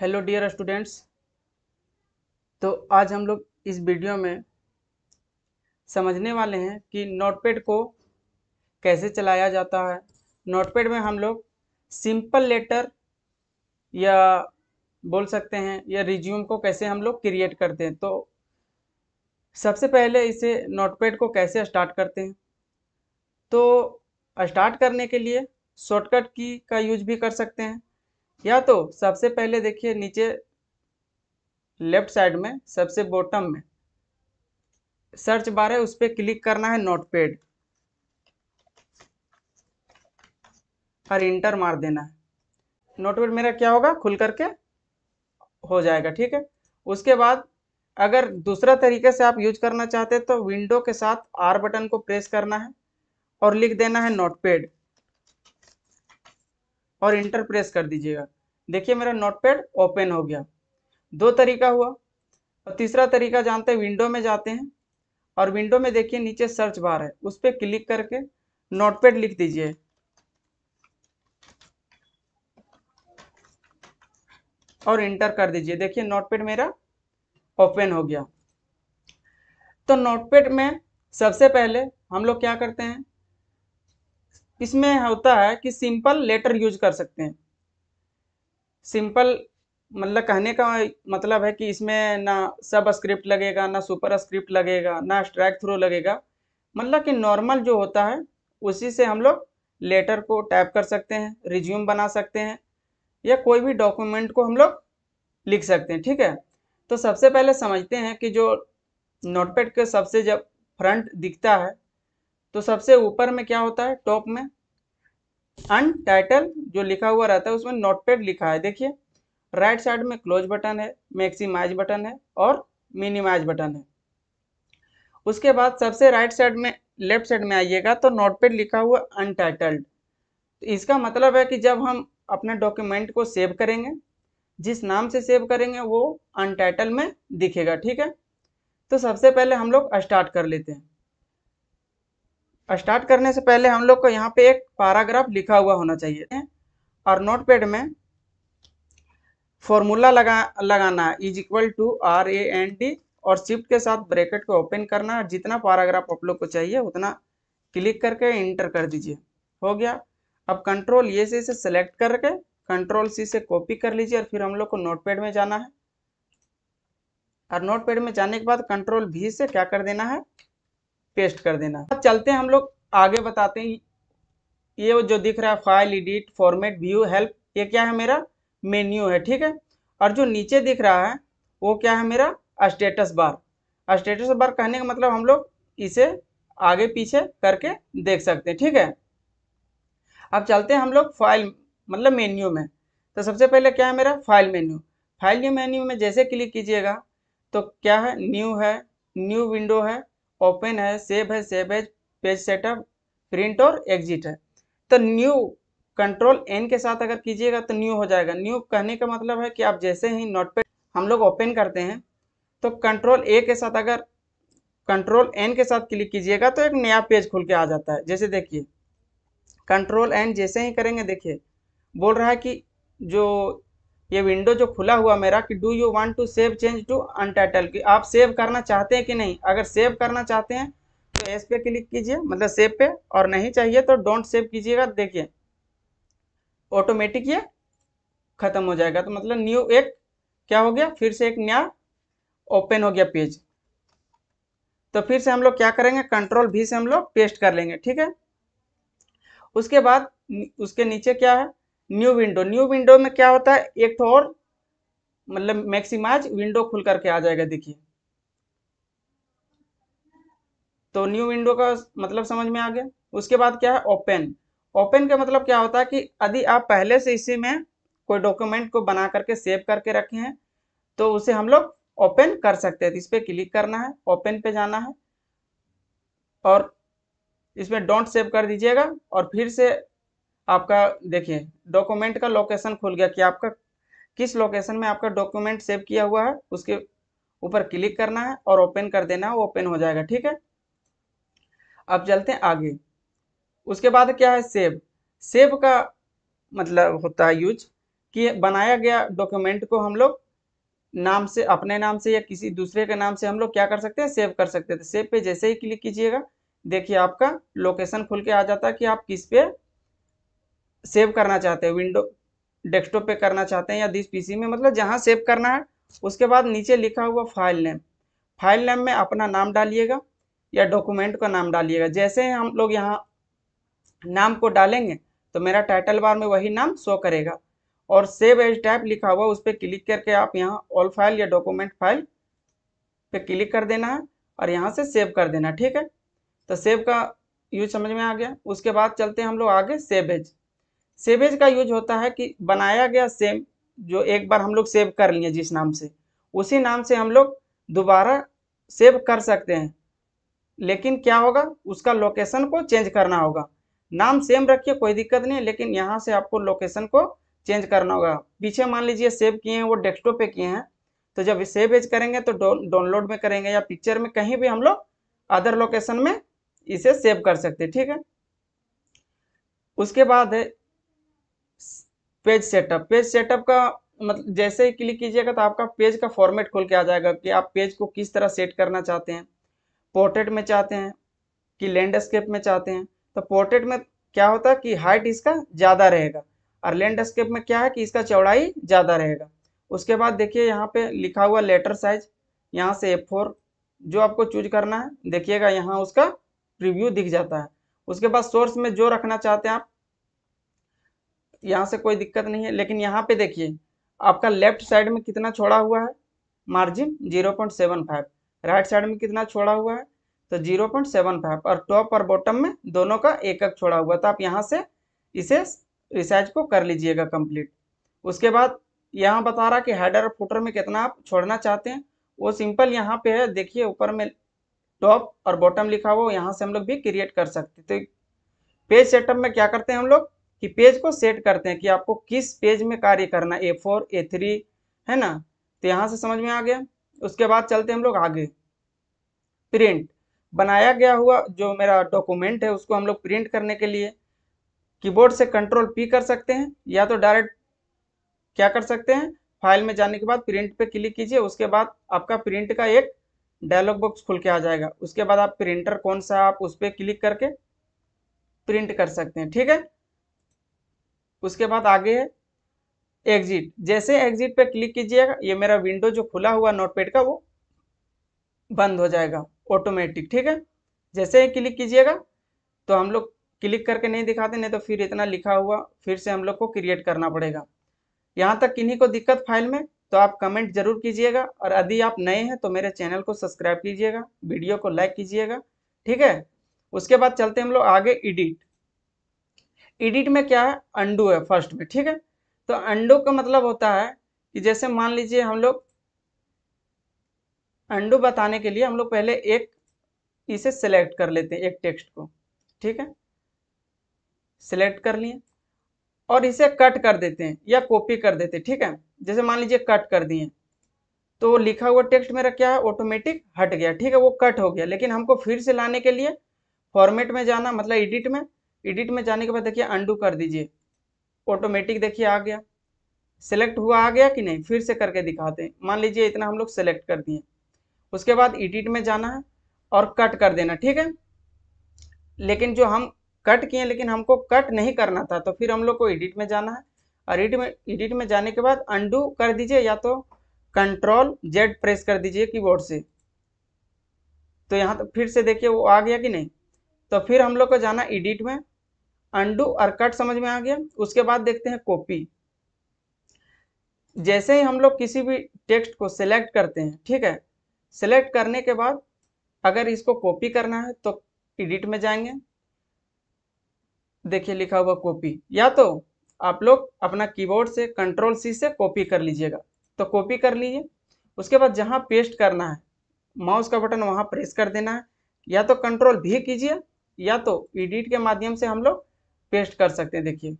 Hello dear students तो आज हम लोग इस वीडियो में समझने वाले हैं कि नोटपैड को कैसे चलाया जाता है नोटपैड में हम लोग सिंपल लेटर या बोल सकते हैं या रिज्यूम को कैसे हम लोग क्रिएट करते हैं तो सबसे पहले इसे नोटपैड को कैसे स्टार्ट करते हैं तो स्टार्ट करने के लिए शॉर्टकट की का यूज भी कर सकते हैं या तो सबसे पहले देखिए नीचे लेफ्ट साइड में सबसे बॉटम में सर्च बार है उस पर क्लिक करना है नोटपैड और इंटर मार देना है नोटपैड मेरा क्या होगा खुल करके हो जाएगा ठीक है उसके बाद अगर दूसरा तरीके से आप यूज करना चाहते हैं तो विंडो के साथ आर बटन को प्रेस करना है और लिख देना है नोटपैड और इंटर प्रेस कर दीजिएगा देखिए मेरा नोटपैड ओपन हो गया दो तरीका हुआ और तीसरा तरीका जानते हैं विंडो में जाते हैं और विंडो में देखिए नीचे सर्च बार है उस पर क्लिक करके नोटपैड लिख दीजिए और इंटर कर दीजिए देखिए नोटपैड मेरा ओपन हो गया तो नोटपैड में सबसे पहले हम लोग क्या करते हैं इसमें होता है कि सिंपल लेटर यूज कर सकते हैं सिंपल मतलब कहने का मतलब है कि इसमें ना सब स्क्रिप्ट लगेगा ना सुपर स्क्रिप्ट लगेगा ना स्ट्रैक थ्रो लगेगा मतलब कि नॉर्मल जो होता है उसी से हम लोग लेटर को टाइप कर सकते हैं रिज्यूम बना सकते हैं या कोई भी डॉक्यूमेंट को हम लोग लिख सकते हैं ठीक है तो सबसे पहले समझते हैं कि जो नोटपैड के सबसे जब फ्रंट दिखता है तो सबसे ऊपर में क्या होता है टॉप में अनटाइटल जो लिखा हुआ रहता है उसमें नोटपैड लिखा है देखिए राइट साइड में क्लोज बटन है मैक्सिमाइज बटन है और मिनिमाइज बटन है उसके बाद सबसे राइट साइड में लेफ्ट साइड में आइएगा तो नोटपैड लिखा हुआ अनटाइटल्ड तो इसका मतलब है कि जब हम अपने डॉक्यूमेंट को सेव करेंगे जिस नाम से सेव करेंगे वो अनटाइटल में दिखेगा ठीक है तो सबसे पहले हम लोग स्टार्ट कर लेते हैं स्टार्ट करने से पहले हम लोग को यहाँ पे एक पैराग्राफ लिखा हुआ होना चाहिए और नोटपैड में फॉर्मूला लगा लगाना is equal to R A N D और शिफ्ट के साथ ब्रैकेट को ओपन करना और जितना पैराग्राफ आप लोग को चाहिए उतना क्लिक करके इंटर कर दीजिए हो गया अब कंट्रोल ये से इसे सेलेक्ट करके कंट्रोल सी से कॉपी कर लीजिए और फिर हम लोग को नोटपैड में जाना है और नोटपैड में जाने के बाद कंट्रोल भी से क्या कर देना है पेस्ट कर देना अब चलते हैं हम लोग आगे बताते हैं ये जो दिख रहा है file edit format view help ये क्या है मेरा मेन्यू है ठीक है और जो नीचे दिख रहा है वो क्या है मेरा स्टेटस बार स्टेटस बार कहने का मतलब हम लोग इसे आगे पीछे करके देख सकते हैं ठीक है अब चलते हैं हम लोग फाइल मतलब मेन्यू में तो सबसे पहले क्या है मेरा फाइल मेन्यू फाइल मेन्यू में जैसे क्लिक कीजिएगा तो क्या है न्यू है न्यू विंडो है ओपन है सेव है save as page setup print और एग्जिट है तो न्यू कंट्रोल एन के साथ अगर कीजिएगा तो न्यू हो जाएगा न्यू कहने का मतलब है कि आप जैसे ही नोट पे हम लोग ओपन करते हैं तो कंट्रोल ए के साथ अगर कंट्रोल एन के साथ क्लिक कीजिएगा तो एक नया पेज खुल के आ जाता है जैसे देखिए कंट्रोल एन जैसे ही करेंगे देखिए बोल रहा है कि जो ये विंडो जो खुला हुआ मेरा कि do you want to save change to untitled कि आप सेव करना चाहते हैं कि नहीं अगर सेव करना चाहते हैं तो एस पे क्लिक कीजिए मतलब सेव पे और नहीं चाहिए तो डोंट सेव कीजिएगा देखिए ऑटोमेटिक ये खत्म हो जाएगा तो मतलब न्यू एक क्या हो गया फिर से एक नया ओपन हो गया पेज तो फिर से हम लोग क्या करेंगे कंट्रोल भी से हम लोग पेस्ट कर लेंगे ठीक है उसके बाद उसके नीचे क्या है न्यू विंडो न्यू विंडो में क्या होता है एक और मतलब मैक्सिमाइज विंडो खुल करके आ जाएगा देखिए तो न्यू विंडो का मतलब समझ में आ गया उसके बाद क्या है ओपन ओपन का मतलब क्या होता है कि यदि आप पहले से इसी में कोई डॉक्यूमेंट को बना करके सेव करके रखे हैं तो उसे हम लोग ओपन कर सकते हैं तो इस पर क्लिक करना है ओपन पे जाना है और इसमें डोंट सेव कर दीजिएगा और फिर से आपका देखिए डॉक्यूमेंट का लोकेशन खुल गया कि आपका किस लोकेशन में आपका डॉक्यूमेंट सेव किया हुआ है उसके ऊपर क्लिक करना है और ओपन कर देना है ओपन हो जाएगा ठीक है अब चलते हैं आगे उसके बाद क्या है सेव सेव का मतलब होता है यूज कि बनाया गया डॉक्यूमेंट को हम लोग नाम से अपने नाम से या किसी दूसरे के नाम से हम लोग क्या कर सकते हैं सेव कर सकते हैं सेव तो पे जैसे ही क्लिक कीजिएगा देखिए आपका लोकेशन खुल के आ जाता है कि आप किस पे सेव करना चाहते हैं विंडो डेस्कटॉप पे करना चाहते हैं या दिस पीसी में मतलब जहाँ सेव करना है उसके बाद नीचे लिखा हुआ फाइल नेम फाइल नेम में अपना नाम डालिएगा या डॉक्यूमेंट का नाम डालिएगा जैसे हम लोग यहाँ नाम को डालेंगे तो मेरा टाइटल बार में वही नाम शो करेगा और सेव एज टाइप लिखा हुआ उस पर क्लिक करके आप यहाँ ऑल फाइल या डॉक्यूमेंट फाइल पे क्लिक कर देना है और यहाँ से सेव कर देना ठीक है तो सेव का यूज समझ में आ गया उसके बाद चलते हैं हम लोग आगे सेव एज सेवेज का यूज होता है कि बनाया गया सेम जो एक बार हम लोग सेव कर लिए जिस नाम से उसी नाम से हम लोग दोबारा सेव कर सकते हैं लेकिन क्या होगा उसका लोकेशन को चेंज करना होगा नाम सेम रखिए कोई दिक्कत नहीं है लेकिन यहाँ से आपको लोकेशन को चेंज करना होगा पीछे मान लीजिए सेव किए हैं वो डेस्कटॉप पे किए हैं तो जब सेव एज करेंगे तो डाउनलोड में करेंगे या पिक्चर में कहीं भी हम लोग अदर लोकेशन में इसे सेव कर सकते ठीक है उसके बाद है पेज सेटअप पेज सेटअप का मतलब जैसे ही क्लिक कीजिएगा तो आपका पेज का फॉर्मेट खोल के आ जाएगा कि आप पेज को किस तरह सेट करना चाहते हैं पोर्ट्रेट में चाहते हैं कि लैंडस्केप में चाहते हैं तो पोर्ट्रेट में क्या होता है कि हाइट इसका ज़्यादा रहेगा और लैंडस्केप में क्या है कि इसका चौड़ाई ज़्यादा रहेगा उसके बाद देखिए यहाँ पे लिखा हुआ लेटर साइज यहाँ से ए जो आपको चूज करना है देखिएगा यहाँ उसका रिव्यू दिख जाता है उसके बाद सोर्स में जो रखना चाहते हैं आप यहाँ से कोई दिक्कत नहीं है लेकिन यहाँ पे देखिए आपका लेफ्ट साइड में कितना छोड़ा हुआ है margin zero point seven five right side में कितना छोड़ा हुआ है तो जीरो पॉइंट सेवन फाइव और टॉप और बॉटम में दोनों का एक एक छोड़ा हुआ तो आप यहाँ से इसे रिसाइज को कर लीजिएगा कंप्लीट उसके बाद यहाँ बता रहा कि हेडर और फुटर में कितना आप छोड़ना चाहते हैं वो सिंपल यहाँ पे है देखिए ऊपर में टॉप और बॉटम लिखा हुआ यहाँ से हम लोग भी क्रिएट कर सकते तो पेज सेटअप में क्या करते हैं हम लोग कि पेज को सेट करते हैं कि आपको किस पेज में कार्य करना ए फोर ए थ्री है ना तो यहाँ से समझ में आ गया उसके बाद चलते हम लोग आगे प्रिंट बनाया गया हुआ जो मेरा डॉक्यूमेंट है उसको हम लोग प्रिंट करने के लिए कीबोर्ड से कंट्रोल पी कर सकते हैं या तो डायरेक्ट क्या कर सकते हैं फाइल में जाने के बाद प्रिंट पे क्लिक कीजिए उसके बाद आपका प्रिंट का एक डायलॉग बॉक्स खुल के आ जाएगा उसके बाद आप प्रिंटर कौन सा आप उस पर क्लिक करके प्रिंट कर सकते हैं ठीक है उसके बाद आगे एग्जिट जैसे एग्जिट पे क्लिक कीजिएगा ये मेरा विंडो जो खुला हुआ नोटपैड का वो बंद हो जाएगा ऑटोमेटिक ठीक है जैसे ही क्लिक कीजिएगा तो हम लोग क्लिक करके नहीं दिखाते नहीं तो फिर इतना लिखा हुआ फिर से हम लोग को क्रिएट करना पड़ेगा यहाँ तक किन्हीं को दिक्कत फाइल में तो आप कमेंट जरूर कीजिएगा और यदि आप नए हैं तो मेरे चैनल को सब्सक्राइब कीजिएगा वीडियो को लाइक कीजिएगा ठीक है उसके बाद चलते हम लोग आगे एडिट एडिट में क्या है अंडू है फर्स्ट में ठीक है तो अंडू का मतलब होता है कि जैसे मान लीजिए हम लोग अंडू बताने के लिए हम लोग पहले एक इसे सेलेक्ट कर लेते हैं एक टेक्स्ट को ठीक है सेलेक्ट कर लिए और इसे कट कर देते हैं या कॉपी कर देते हैं ठीक है जैसे मान लीजिए कट कर दिए तो लिखा हुआ टेक्स्ट मेरा क्या है ऑटोमेटिक हट गया ठीक है वो कट हो गया लेकिन हमको फिर से लाने के लिए फॉर्मेट में जाना मतलब एडिट में एडिट में जाने के बाद देखिए अंडू कर दीजिए ऑटोमेटिक देखिए आ गया सेलेक्ट हुआ आ गया कि नहीं फिर से करके दिखाते हैं मान लीजिए इतना हम लोग सेलेक्ट कर दिए उसके बाद एडिट में जाना है और कट कर देना ठीक है लेकिन जो हम कट किए लेकिन हमको कट नहीं करना था तो फिर हम लोग को एडिट में जाना है और एडिट में एडिट में जाने के बाद अंडू कर दीजिए या तो कंट्रोल जेड प्रेस कर दीजिए कीबोर्ड से तो यहाँ तो फिर से देखिए वो आ गया कि नहीं तो फिर हम लोग को जाना एडिट में अंडू और कट समझ में आ गया उसके बाद देखते हैं कॉपी जैसे ही हम लोग किसी भी टेक्स्ट को सिलेक्ट करते हैं ठीक है सिलेक्ट करने के बाद अगर इसको कॉपी करना है तो एडिट में जाएंगे देखिए लिखा हुआ कॉपी या तो आप लोग अपना कीबोर्ड से कंट्रोल सी से कॉपी कर लीजिएगा तो कॉपी कर लीजिए उसके बाद जहां पेस्ट करना है माउस का बटन वहां प्रेस कर देना है या तो कंट्रोल भी कीजिए या तो एडिट के माध्यम से हम लोग पेस्ट कर सकते हैं देखिए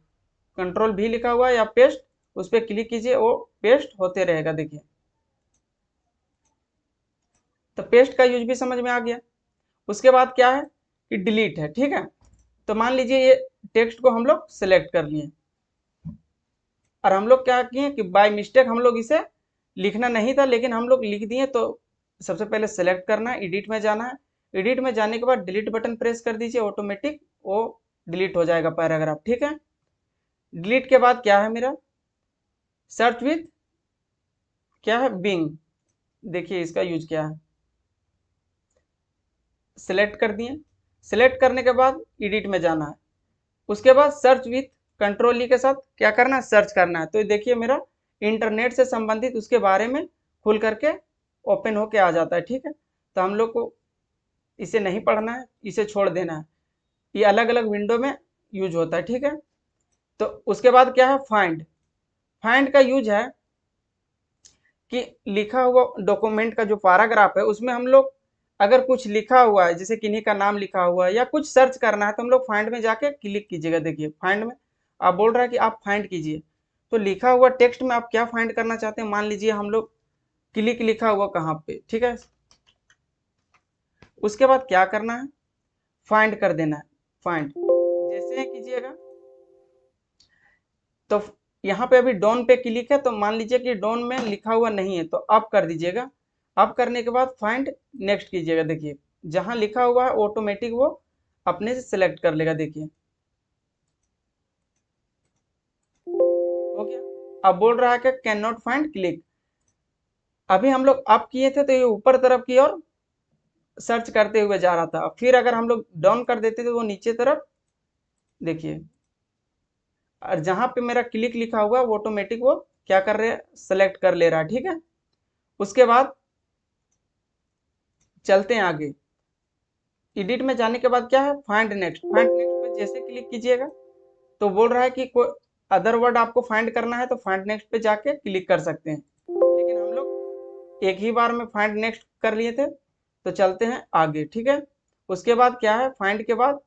कंट्रोल भी लिखा हुआ है या पेस्ट उस पर क्लिक कीजिए वो पेस्ट होते रहेगा देखिए तो पेस्ट का यूज भी समझ में आ गया उसके बाद क्या है कि डिलीट है ठीक है तो मान लीजिए ये टेक्स्ट को हम लोग सेलेक्ट कर लिए और हम लोग क्या किए कि बाय मिस्टेक हम लोग इसे लिखना नहीं था लेकिन हम लोग लिख दिए तो सबसे पहले सेलेक्ट करना है एडिट में जाना है एडिट में जाने के बाद डिलीट बटन प्रेस कर दीजिए ऑटोमेटिक वो डिलीट हो जाएगा पैराग्राफ ठीक है डिलीट के बाद क्या है मेरा सर्च विथ क्या है बिंग देखिए इसका यूज क्या है सिलेक्ट कर दिए सिलेक्ट करने के बाद एडिट में जाना है उसके बाद सर्च विथ कंट्रोल ई के साथ क्या करना है सर्च करना है तो देखिए मेरा इंटरनेट से संबंधित उसके बारे में खुल करके ओपन होके आ जाता है ठीक है तो हम लोग को इसे नहीं पढ़ना है इसे छोड़ देना है ये अलग अलग विंडो में यूज होता है ठीक है तो उसके बाद क्या है फाइंड फाइंड का यूज है कि लिखा हुआ डॉक्यूमेंट का जो पैराग्राफ है उसमें हम लोग अगर कुछ लिखा हुआ है जैसे किन्हीं का नाम लिखा हुआ है या कुछ सर्च करना है तो हम लोग फाइंड में जाके क्लिक कीजिएगा देखिए फाइंड में आप बोल रहा है कि आप फाइंड कीजिए तो लिखा हुआ टेक्स्ट में आप क्या फाइंड करना चाहते हैं मान लीजिए हम लोग क्लिक लिखा हुआ कहाँ पे ठीक है उसके बाद क्या करना है फाइंड कर देना है फाइंड जैसे ही कीजिएगा तो यहाँ पे अभी डॉन पे क्लिक है तो मान लीजिए कि डॉन में लिखा हुआ नहीं है तो अप कर दीजिएगा अप करने के बाद फाइंड नेक्स्ट कीजिएगा देखिए जहां लिखा हुआ है ऑटोमेटिक वो अपने से सिलेक्ट कर लेगा देखिए हो गया अब बोल रहा है कैन नॉट फाइंड क्लिक अभी हम लोग अप किए थे तो ये ऊपर तरफ की ओर सर्च करते हुए जा रहा था फिर अगर हम लोग डाउन कर देते तो वो नीचे तरफ देखिए और जहाँ पे मेरा क्लिक लिखा हुआ वो ऑटोमेटिक वो क्या कर रहे सेलेक्ट कर ले रहा है ठीक है उसके बाद चलते हैं आगे एडिट में जाने के बाद क्या है फाइंड नेक्स्ट फाइंड नेक्स्ट पे जैसे क्लिक कीजिएगा तो बोल रहा है कि कोई अदर वर्ड आपको फाइंड करना है तो फाइंड नेक्स्ट पे जाके क्लिक कर सकते हैं लेकिन हम लोग एक ही बार में फाइंड नेक्स्ट कर लिए थे तो चलते हैं आगे ठीक है उसके बाद क्या है फाइंड के बाद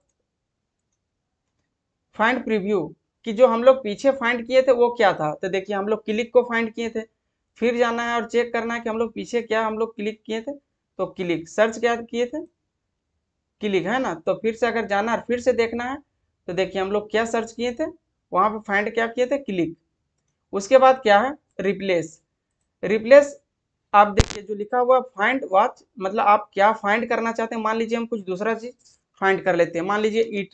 फाइंड प्रीव्यू कि जो हम लोग पीछे फाइंड किए थे वो क्या था तो देखिए हम लोग क्लिक को फाइंड किए थे फिर जाना है और चेक करना है कि हम लोग पीछे क्या हम लोग क्लिक किए थे तो क्लिक सर्च क्या किए थे क्लिक है ना तो फिर से अगर जाना है फिर से देखना है तो देखिए हम लोग क्या सर्च किए थे वहां पर फाइंड क्या किए थे क्लिक उसके बाद क्या है रिप्लेस रिप्लेस आप देखिए जो लिखा हुआ फाइंड वाच मतलब आप क्या फाइंड करना चाहते हैं मान लीजिए हम कुछ दूसरा चीज फाइंड कर लेते हैं मान लीजिए ईट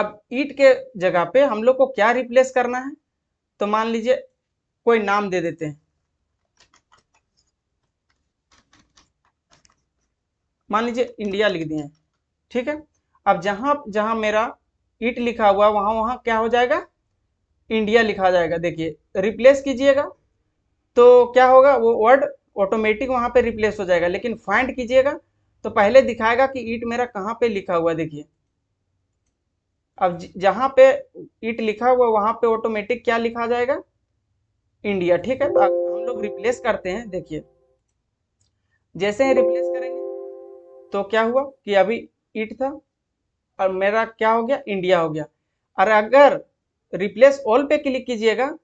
अब ईट के जगह पे हम लोग को क्या रिप्लेस करना है तो मान लीजिए कोई नाम दे देते हैं मान लीजिए इंडिया लिख दिए ठीक है अब जहां जहां मेरा ईट लिखा हुआ वहां वहां क्या हो जाएगा इंडिया लिखा जाएगा देखिए रिप्लेस कीजिएगा तो क्या होगा वो वर्ड ऑटोमेटिक वहाँ पे रिप्लेस हो जाएगा लेकिन फाइंड कीजिएगा तो पहले दिखाएगा कि ईट मेरा कहाँ पे लिखा हुआ देखिए अब जहाँ पे ईट लिखा हुआ वहाँ पे ऑटोमेटिक क्या लिखा जाएगा इंडिया ठीक है तो हम लोग रिप्लेस करते हैं देखिए जैसे ही रिप्लेस करेंगे तो क्या हुआ कि अभी ईट था और मेरा क्या हो गया इंडिया हो गया और अगर रिप्लेस ऑल पे क्लिक कीजिएगा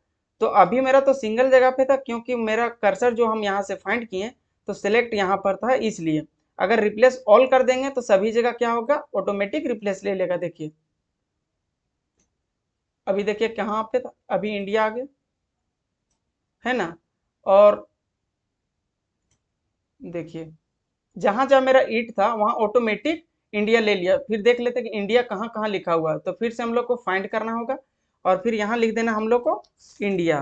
तो अभी मेरा तो सिंगल जगह पे था क्योंकि मेरा कर्सर जो हम यहाँ से फाइंड किए तो सिलेक्ट यहाँ पर था इसलिए अगर रिप्लेस ऑल कर देंगे तो सभी जगह क्या होगा ऑटोमेटिक रिप्लेस ले लेगा देखिए अभी देखिए कहाँ पे था अभी इंडिया आ गए है ना और देखिए जहां जहां मेरा ईट था वहां ऑटोमेटिक इंडिया ले लिया फिर देख लेते कि इंडिया कहाँ कहाँ लिखा हुआ है तो फिर से हम लोग को फाइंड करना होगा और फिर यहाँ लिख देना हम लोग को इंडिया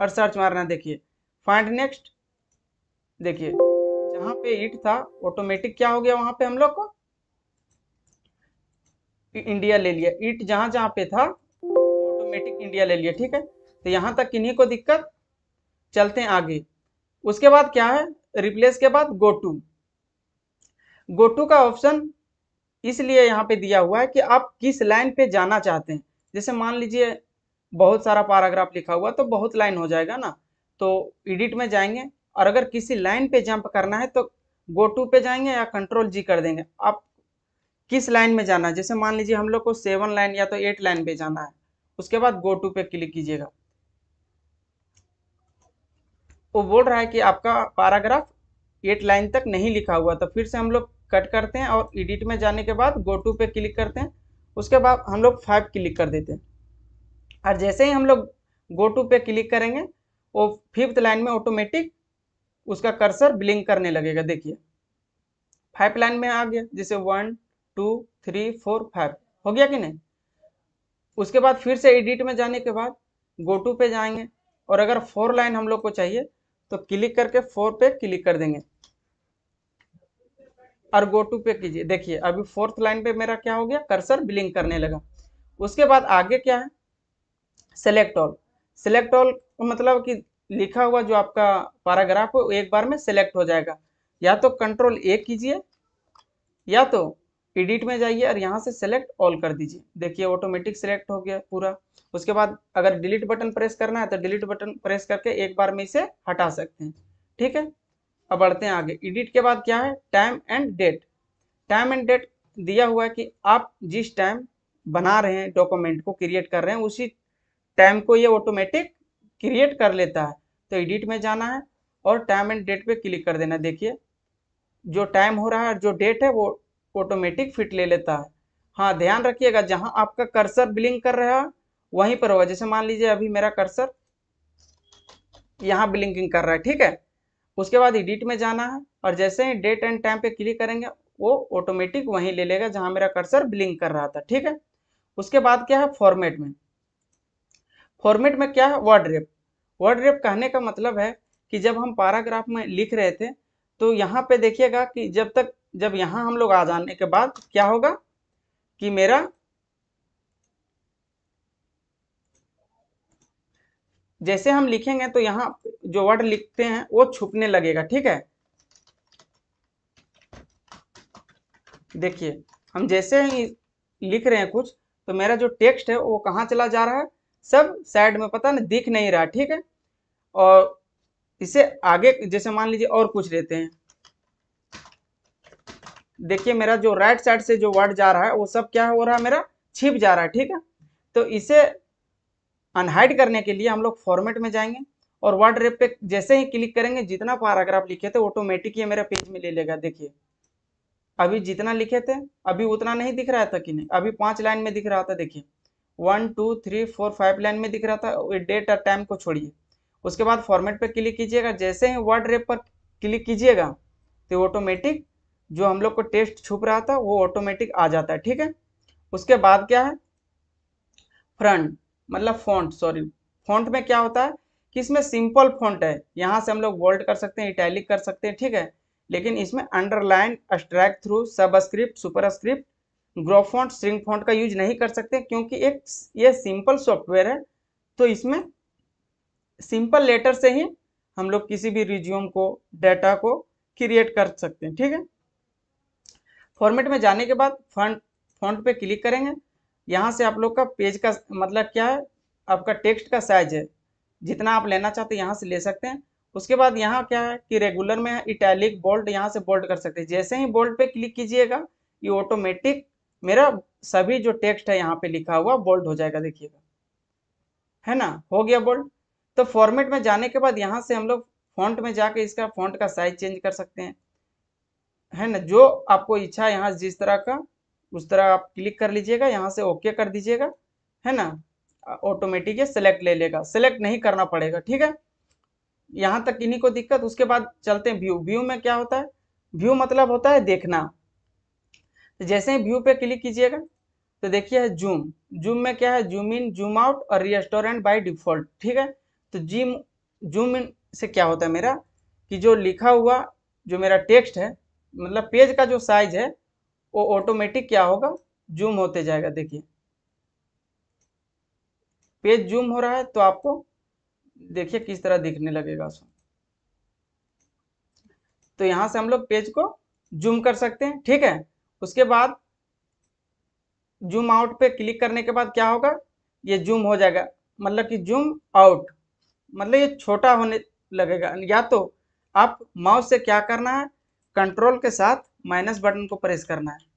और सर्च मारना देखिए फाइंड नेक्स्ट देखिए जहां पे इट था ऑटोमेटिक क्या हो गया वहां पे हम लोग को इंडिया ले लिया इट जहां जहां पे था ऑटोमेटिक इंडिया ले लिया ठीक है तो यहां तक किन्हीं को दिक्कत चलते हैं आगे उसके बाद क्या है रिप्लेस के बाद गो टू गो टू का ऑप्शन इसलिए यहाँ पे दिया हुआ है कि आप किस लाइन पे जाना चाहते हैं जैसे मान लीजिए बहुत सारा पैराग्राफ लिखा हुआ तो बहुत लाइन हो जाएगा ना तो एडिट में जाएंगे और अगर किसी लाइन पे जंप करना है तो गो टू पे जाएंगे या कंट्रोल जी कर देंगे आप किस लाइन में जाना है जैसे मान लीजिए हम लोग को सेवन लाइन या तो एट लाइन पे जाना है उसके बाद गो टू पे क्लिक कीजिएगा वो बोल रहा है कि आपका पैराग्राफ एट लाइन तक नहीं लिखा हुआ तो फिर से हम लोग कट करते हैं और एडिट में जाने के बाद गो टू पे क्लिक करते हैं उसके बाद हम लोग फाइव क्लिक कर देते हैं और जैसे ही हम लोग गो टू पे क्लिक करेंगे वो फिफ्थ लाइन में ऑटोमेटिक उसका कर्सर ब्लिंक करने लगेगा देखिए फाइव लाइन में आ गया जैसे one two three four five हो गया कि नहीं उसके बाद फिर से एडिट में जाने के बाद गो टू पे जाएंगे और अगर फोर लाइन हम लोग को चाहिए तो क्लिक करके फोर पे क्लिक कर देंगे और गो टू पे कीजिए देखिए अभी फोर्थ लाइन पे मेरा क्या हो गया कर्सर बिलिंग करने लगा उसके बाद आगे क्या है सेलेक्ट ऑल सेलेक्ट ऑल मतलब कि लिखा हुआ जो आपका पैराग्राफ है एक बार में सेलेक्ट हो जाएगा या तो कंट्रोल ए कीजिए या तो एडिट में जाइए और यहाँ से सेलेक्ट ऑल कर दीजिए देखिए ऑटोमेटिक सेलेक्ट हो गया पूरा उसके बाद अगर डिलीट बटन प्रेस करना है तो डिलीट बटन प्रेस करके एक बार में इसे हटा सकते हैं ठीक है अब बढ़ते हैं आगे एडिट के बाद क्या है time and date time and date दिया हुआ है कि आप जिस टाइम बना रहे हैं डॉक्यूमेंट को क्रिएट कर रहे हैं उसी टाइम को ये ऑटोमेटिक क्रिएट कर लेता है तो एडिट में जाना है और टाइम एंड डेट पे क्लिक कर देना देखिए जो टाइम हो रहा है जो डेट है वो ऑटोमेटिक फिट ले लेता है हाँ ध्यान रखिएगा जहाँ आपका कर्सर बिलिंग कर रहा है वहीं पर होगा जैसे मान लीजिए अभी मेरा कर्सर यहाँ ब्लिंकिंग कर रहा है ठीक है उसके बाद एडिट में जाना है और जैसे ही डेट एंड टाइम पे क्लिक करेंगे वो ऑटोमेटिक वहीं ले लेगा जहां मेरा कर्सर ब्लिंक कर रहा था ठीक है उसके बाद क्या है फॉर्मेट में फॉर्मेट में क्या है वर्ड रेप वर्ड रेप कहने का मतलब है कि जब हम पैराग्राफ में लिख रहे थे तो यहाँ पे देखिएगा कि जब तक जब यहाँ हम लोग आ जाने के बाद क्या होगा कि मेरा जैसे हम लिखेंगे तो यहां जो वर्ड लिखते हैं वो छुपने लगेगा ठीक है देखिए हम जैसे ही लिख रहे हैं कुछ तो मेरा जो टेक्स्ट है वो कहाँ चला जा रहा है सब साइड में पता नहीं दिख नहीं रहा ठीक है और इसे आगे जैसे मान लीजिए और कुछ लेते हैं देखिए मेरा जो राइट साइड से जो वर्ड जा रहा है वो सब क्या हो रहा है मेरा छिप जा रहा है ठीक है तो इसे अनहाइड करने के लिए हम लोग फॉर्मेट में जाएंगे और वर्ड रेप पे जैसे ही क्लिक करेंगे जितना पैराग्राफ लिखे थे ऑटोमेटिक ये मेरा पेज में ले लेगा देखिए अभी जितना लिखे थे अभी उतना नहीं दिख रहा था कि नहीं अभी पांच लाइन में दिख रहा था देखिए one two three four five line में दिख रहा था डेट और टाइम को छोड़िए उसके बाद फॉर्मेट पर क्लिक कीजिएगा जैसे ही वर्ड रेप पर क्लिक कीजिएगा तो ऑटोमेटिक जो हम लोग को टेस्ट छुप रहा था वो ऑटोमेटिक आ जाता है ठीक है उसके बाद क्या है फ्रंट मतलब फॉन्ट सॉरी फॉन्ट में क्या होता है कि इसमें सिंपल फॉन्ट है यहाँ से हम लोग बोल्ड कर सकते हैं इटैलिक कर सकते हैं ठीक है लेकिन इसमें underline strikethrough subscript superscript grow font shrink font का यूज नहीं कर सकते क्योंकि एक ये सिंपल सॉफ्टवेयर है तो इसमें सिंपल लेटर से ही हम लोग किसी भी रिज्यूम को डाटा को क्रिएट कर सकते हैं ठीक है फॉर्मेट में जाने के बाद फॉन्ट फॉन्ट पे क्लिक करेंगे यहाँ से आप लोग का पेज का मतलब क्या है आपका टेक्स्ट का साइज है जितना आप लेना चाहते हैं यहाँ से ले सकते हैं उसके बाद यहाँ क्या है कि रेगुलर में इटैलिक बोल्ट यहाँ से बोल्ट कर सकते हैं जैसे ही बोल्ट पे क्लिक कीजिएगा ये ऑटोमेटिक मेरा सभी जो टेक्स्ट है यहाँ पे लिखा हुआ बोल्ट हो जाएगा देखिएगा है ना हो गया बोल्ट तो फॉर्मेट में जाने के बाद यहाँ से हम लोग फॉन्ट में जाके इसका फॉन्ट का साइज चेंज कर सकते हैं है ना जो आपको इच्छा है यहाँ जिस तरह का उस तरह आप क्लिक कर लीजिएगा यहाँ से ओके कर दीजिएगा है ना ऑटोमेटिक ये सेलेक्ट ले लेगा सेलेक्ट नहीं करना पड़ेगा ठीक है यहाँ तक इन्हीं को दिक्कत उसके बाद चलते हैं व्यू व्यू में क्या होता है व्यू मतलब होता है देखना तो जैसे ही व्यू पे क्लिक कीजिएगा तो देखिए जूम जूम में क्या है जूम इन जूम आउट और रेस्टोरेंट बाय डिफॉल्ट ठीक है तो जिम जूम इन से क्या होता है मेरा कि जो लिखा हुआ जो मेरा टेक्स्ट है मतलब पेज का जो साइज है वो ऑटोमेटिक क्या होगा जूम होते जाएगा देखिए पेज जूम हो रहा है तो आपको देखिए किस तरह दिखने लगेगा उसमें तो यहां से हम लोग पेज को जूम कर सकते हैं ठीक है उसके बाद जूम आउट पे क्लिक करने के बाद क्या होगा ये जूम हो जाएगा मतलब कि जूम आउट मतलब ये छोटा होने लगेगा या तो आप माउस से क्या करना है कंट्रोल के साथ माइनस बटन को प्रेस करना है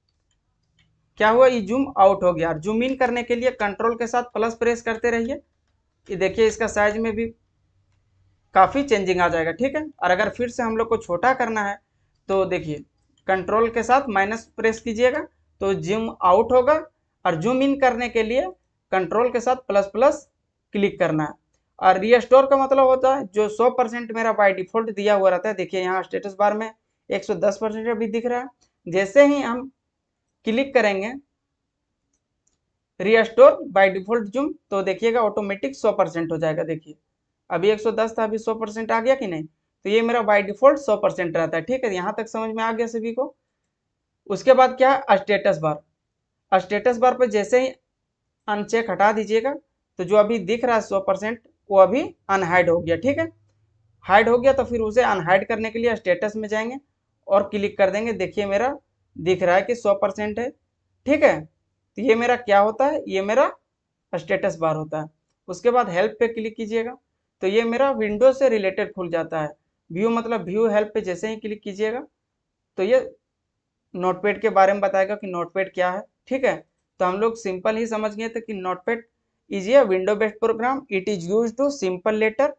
क्या हुआ ये जूम आउट हो गया जूम इन करने के लिए कंट्रोल के साथ प्लस प्रेस करते रहिए ये देखिए इसका साइज में भी काफ़ी चेंजिंग आ जाएगा ठीक है और अगर फिर से हम लोग को छोटा करना है तो देखिए कंट्रोल के साथ माइनस प्रेस कीजिएगा तो जूम आउट होगा और जूम इन करने के लिए कंट्रोल के साथ प्लस प्लस क्लिक करना है और रीस्टोर का मतलब होता है जो 100 परसेंट मेरा बाय डिफॉल्ट दिया हुआ रहता है देखिए यहाँ स्टेटस बार में 110 परसेंट अभी दिख रहा है जैसे ही हम क्लिक करेंगे रीस्टोर बाय डिफॉल्ट जूम तो देखिएगा ऑटोमेटिक 100 परसेंट हो जाएगा देखिए अभी 110 था अभी 100 परसेंट आ गया कि नहीं तो ये मेरा बाय डिफॉल्ट 100 परसेंट रहता है ठीक है यहाँ तक समझ में आ गया सभी को उसके बाद क्या है स्टेटस बार स्टेटस बार पर जैसे ही अनचेक हटा दीजिएगा तो जो अभी दिख रहा है सौ परसेंट वो अभी अनहाइड हो गया ठीक है हाइड हो गया तो फिर उसे अनहाइड करने के लिए स्टेटस में जाएंगे और क्लिक कर देंगे देखिए मेरा दिख रहा है कि सौ परसेंट है ठीक है तो ये मेरा क्या होता है ये मेरा स्टेटस बार होता है उसके बाद हेल्प पे क्लिक कीजिएगा तो ये मेरा विंडो से रिलेटेड खुल जाता है व्यू मतलब व्यू हेल्प पे जैसे ही क्लिक कीजिएगा तो ये नोटपैड के बारे में बताएगा कि नोटपैड क्या है ठीक है तो हम लोग सिंपल ही समझ गए थे कि Notepad is a window based program it is use to simple letter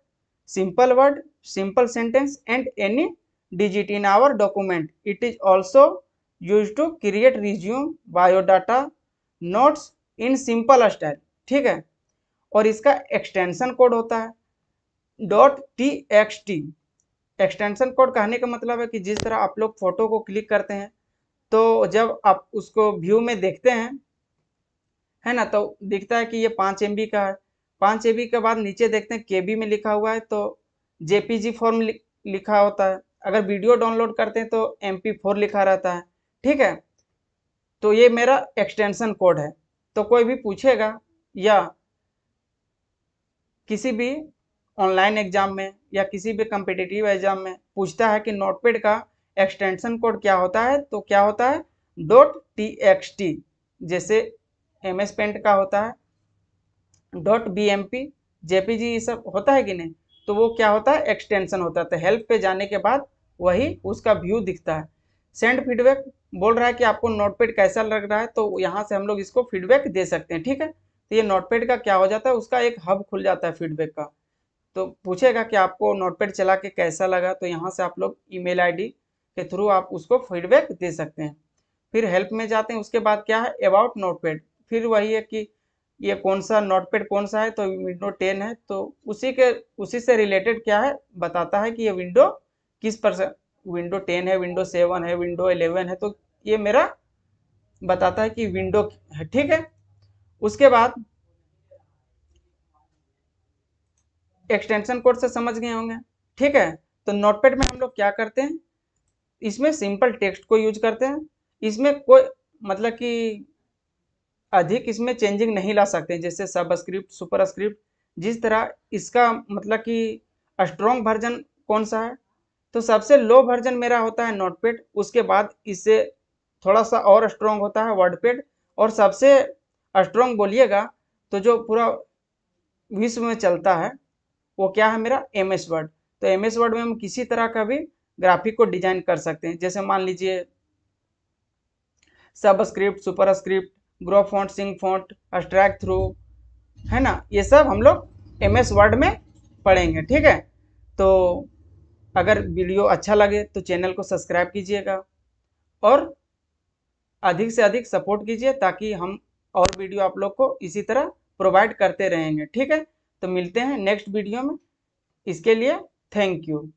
simple word simple sentence and any digit in our document. It is also used to create resume, biodata, notes in simple style. ठीक है और इसका extension code होता है dot T X T extension code कहने का मतलब है कि जिस तरह आप लोग फोटो को क्लिक करते हैं तो जब आप उसको व्यू में देखते हैं है ना तो दिखता है कि ये पाँच एम का है पाँच ए के बाद नीचे देखते हैं के में लिखा हुआ है तो जे फॉर्म लिखा होता है अगर वीडियो डाउनलोड करते हैं तो एम फोर लिखा रहता है ठीक है तो ये मेरा एक्सटेंशन कोड है तो कोई भी पूछेगा या किसी भी ऑनलाइन एग्जाम में या किसी भी कम्पिटिटिव एग्जाम में पूछता है कि नोटपेड का एक्सटेंशन कोड क्या होता है तो क्या होता है डॉट टी एक्स टी जैसे एम एस पेंट का होता है dot B M P J P G ये सब होता है कि नहीं तो वो क्या होता है एक्सटेंशन होता है तो हेल्प पे जाने के बाद वही उसका व्यू दिखता है सेंड फीडबैक बोल रहा है कि आपको नोटपैड कैसा लग रहा है तो यहाँ से हम लोग इसको फीडबैक दे सकते हैं ठीक है तो ये नोटपैड का क्या हो जाता है उसका एक हब खुल जाता है फीडबैक का तो पूछेगा कि आपको नोटपैड चला के कैसा लगा तो यहाँ से आप लोग ईमेल आईडी के थ्रू आप उसको फीडबैक दे सकते हैं फिर हेल्प में जाते हैं उसके बाद क्या है अबाउट नोटपैड फिर वही है कि ये कौन सा नोटपैड कौन सा है तो विंडो टेन है तो उसी के उसी से रिलेटेड क्या है बताता है कि ये विंडो किस परसेंट विंडो टेन है विंडो सेवन है विंडो इलेवन है तो ये मेरा बताता है कि विंडो है ठीक है उसके बाद एक्सटेंशन कोड से समझ गए होंगे ठीक है तो नोटपैड में हम लोग क्या करते हैं इसमें सिंपल टेक्स्ट को यूज करते हैं इसमें कोई मतलब कि अधिक इसमें चेंजिंग नहीं ला सकते जैसे सब स्क्रिप्ट सुपर स्क्रिप्ट जिस तरह इसका मतलब कि स्ट्रॉन्ग वर्जन कौन सा है तो सबसे लो वर्जन मेरा होता है नोटपेड उसके बाद इससे थोड़ा सा और स्ट्रॉन्ग होता है वर्डपेड और सबसे स्ट्रॉन्ग बोलिएगा तो जो पूरा विश्व में चलता है वो क्या है मेरा एम एस वर्ड तो एम एस वर्ड में हम किसी तरह का भी ग्राफिक को डिजाइन कर सकते हैं जैसे मान लीजिए subscript superscript grow font shrink font strikethrough है ना ये सब हम लोग एम एस वर्ड में पढ़ेंगे ठीक है तो अगर वीडियो अच्छा लगे तो चैनल को सब्सक्राइब कीजिएगा और अधिक से अधिक सपोर्ट कीजिए ताकि हम और वीडियो आप लोग को इसी तरह प्रोवाइड करते रहेंगे ठीक है तो मिलते हैं नेक्स्ट वीडियो में इसके लिए थैंक यू